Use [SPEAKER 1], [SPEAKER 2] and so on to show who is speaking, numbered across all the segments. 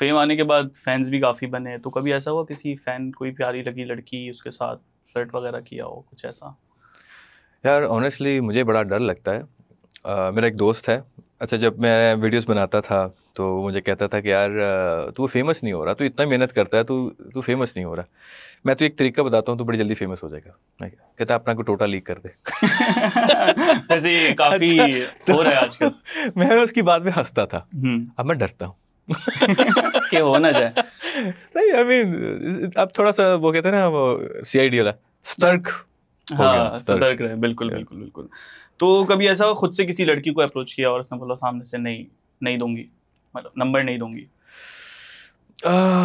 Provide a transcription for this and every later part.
[SPEAKER 1] Fame आने के बाद फैंस भी काफ़ी बने तो कभी ऐसा हुआ किसी फैन कोई प्यारी लगी लड़की उसके साथ फ्लर्ट वगैरह किया हो कुछ ऐसा
[SPEAKER 2] यार ऑनेस्टली मुझे बड़ा डर लगता है आ, मेरा एक दोस्त है अच्छा जब मैं वीडियोस बनाता था तो मुझे कहता था कि यार तू फेमस नहीं हो रहा तू इतना मेहनत करता है तू तू फेमस नहीं हो रहा मैं तो एक तरीका बताता हूँ तू बड़ी जल्दी फेमस हो जाएगा मैं कहता अपना को टोटा लीक कर दे
[SPEAKER 1] काफ़ी अच्छा, तो हो रहा है आजकल
[SPEAKER 2] मैं उसकी बात में हंसता था हम्म। अब मैं डरता हूँ
[SPEAKER 1] कि हो ना जाए नहीं आई मीन अब थोड़ा सा वो कहते हैं ना वो सी आई डी वाला सतर्क हाँ सतर्क रहे बिल्कुल बिल्कुल बिल्कुल तो कभी ऐसा खुद से किसी लड़की को अप्रोच किया और उसने बोला सामने से नहीं नहीं दूंगी मतलब नंबर नहीं दूंगी
[SPEAKER 2] आ, uh,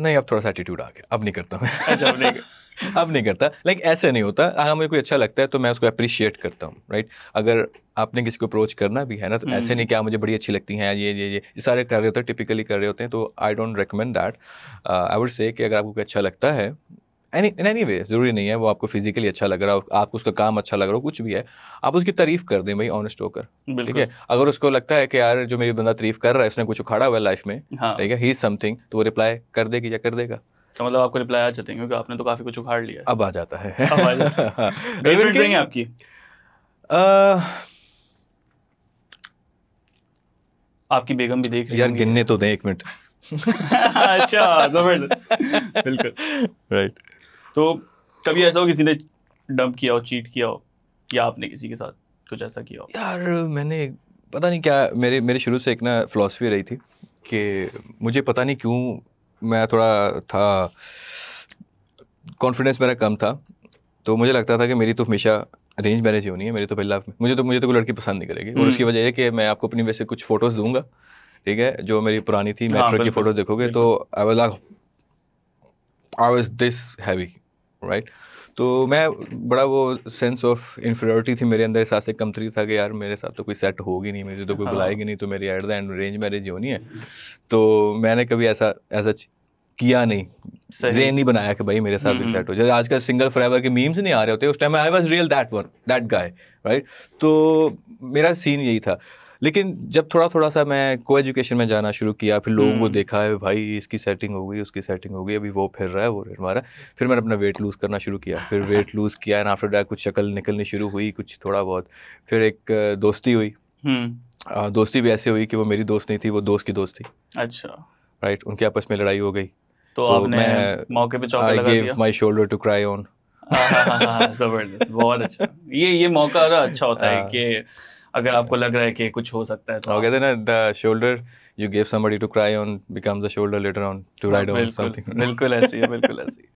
[SPEAKER 2] नहीं अब थोड़ा सा एटीट्यूड आ गया अब नहीं करता मैं अच्छा अब नहीं अब नहीं करता लाइक like, ऐसे नहीं होता हाँ मुझे कोई अच्छा लगता है तो मैं उसको अप्रिशिएट करता हूँ राइट अगर आपने किसी को अप्रोच करना भी है ना तो ऐसे हम्म। नहीं क्या हाँ, मुझे बड़ी अच्छी लगती हैं ये ये ये सारे कर रहे होते हैं टिपिकली कर रहे होते हैं तो I don't recommend that I would say कि अगर आपको कोई अच्छा लगता है एनी एनी वे ज़रूरी नहीं है वो आपको फिजिकली अच्छा लग रहा हो आपको उसका काम अच्छा लग रहा हो कुछ भी है आप उसकी तारीफ कर दें भाई ऑनेस्ट होकर ठीक है अगर उसको लगता है कि यार जो मेरी बंदा तारीफ कर रहा है उसने कुछ उखाड़ा हुआ है लाइफ में हाँ। ठीक है ही इज समथिंग तो वो रिप्लाई कर देगी या कर देगा
[SPEAKER 1] तो मतलब आपको रिप्लाई आ जाते हैं क्योंकि आपने तो काफ़ी कुछ उखाड़ लिया अब आ जाता है आपकी आपकी बेगम भी देख यार
[SPEAKER 2] गिनने तो दें एक मिनट
[SPEAKER 1] अच्छा जबरदस्त बिल्कुल राइट तो कभी ऐसा हो किसी ने डंप किया हो चीट किया हो या आपने किसी के साथ कुछ ऐसा किया हो
[SPEAKER 2] यार मैंने पता नहीं क्या मेरे मेरे शुरू से एक ना फ़िलासफ़ी रही थी कि मुझे पता नहीं क्यों मैं थोड़ा था कॉन्फिडेंस मेरा कम था तो मुझे लगता था कि मेरी तो हमेशा अरेंज मैरिज ही होनी है मेरी तो में मुझे तो मुझे तो कोई लड़की पसंद नहीं करेगी और हम्म। उसकी वजह है कि मैं आपको अपनी वैसे कुछ फ़ोटोज़ दूंगा ठीक है जो मेरी पुरानी थी मेट्रो हाँ, की फ़ोटोज़ देखोगे तो I was I was this heavy right तो मैं बड़ा वो सेंस ऑफ इन्फीरियोरिटी थी मेरे अंदर एहसास कमतरी था कि यार मेरे साथ तो कोई सेट होगी नहीं मुझे तो कोई हाँ। बुलाएगी नहीं तो मेरी at the end arrange marriage होनी है तो मैंने कभी ऐसा ऐसा किया नहीं जेन नहीं बनाया कि भाई मेरे साथ भी सेट हम्म। हो जैसे आजकल सिंगल फॉरएवर के मीम्स नहीं आ रहे होते उस time I was real that one that guy right तो मेरा सीन यही था लेकिन जब थोड़ा थोड़ा सा मैं को एजुकेशन में जाना शुरू किया फिर लोगों को हम्म। देखा है भाई इसकी सेटिंग हो गई उसकी सेटिंग हो गई अभी वो फिर रहा है वो फिर मारा फिर मैंने अपना वेट लूज़ करना शुरू किया फिर वेट लूज़ किया एंड आफ्टर डैट कुछ शक्ल निकलनी शुरू हुई कुछ थोड़ा बहुत फिर एक दोस्ती हुई हम्म। दोस्ती भी ऐसी हुई कि वो मेरी दोस्त नहीं थी वो दोस्त की दोस्त थी अच्छा राइट उनके आपस में लड़ाई हो गई तो, तो आपने मौके पे चौका लगा दिया my shoulder to cry
[SPEAKER 1] on जबरदस्त बहुत अच्छा ये ये मौका अच्छा होता है हाँ। कि अगर आपको लग रहा है कि कुछ हो सकता है
[SPEAKER 2] तो कहते हैं ना shoulder you give somebody to cry on becomes the shoulder later on to ride on something बिल्कुल
[SPEAKER 1] ऐसी ही बिल्कुल ऐसी